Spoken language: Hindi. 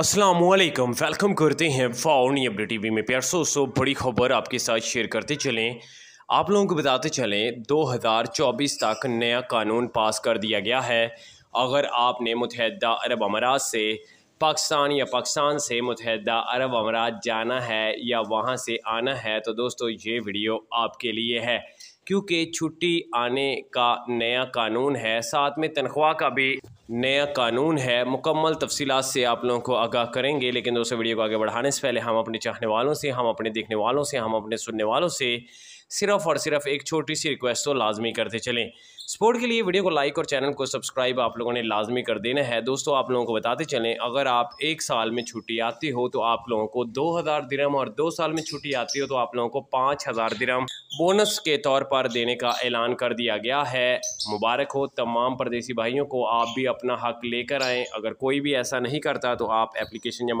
असलकम वेलकम करते हैं फाउनी अपडेट e वी में प्यार सो बड़ी खबर आपके साथ शेयर करते चलें आप लोगों को बताते चलें 2024 तक नया कानून पास कर दिया गया है अगर आपने मुतहदा अरब अमारात से पाकिस्तान या पाकिस्तान से मुतहदा अरब अमारात जाना है या वहाँ से आना है तो दोस्तों ये वीडियो आपके लिए है क्योंकि छुट्टी आने का नया कानून है साथ में तनख्वाह का भी नया कानून है मुकम्मल तफसीत से आप लोगों को आगाह करेंगे लेकिन दोस्तों वीडियो को आगे बढ़ाने से पहले हम अपने चाहने वालों से हम अपने देखने वालों से हम अपने सुनने वालों से सिर्फ और सिर्फ एक छोटी सी रिक्वेस्ट तो लाजमी करते चलें सपोर्ट के लिए वीडियो को लाइक और चैनल को सब्सक्राइब आप लोगों ने लाजमी कर देना है दोस्तों आप लोगों को बताते चलें अगर आप एक साल में छुट्टी आती हो तो आप लोगों को दो हज़ार दिरम और दो साल में छुट्टी आती हो तो आप लोगों को पाँच हज़ार दिरम बोनस के तौर पर देने का ऐलान कर दिया गया है मुबारक हो तमाम परदेसी भाइयों को आप भी अपना हक लेकर आएँ अगर कोई भी ऐसा नहीं करता तो आप एप्लीकेशन जमा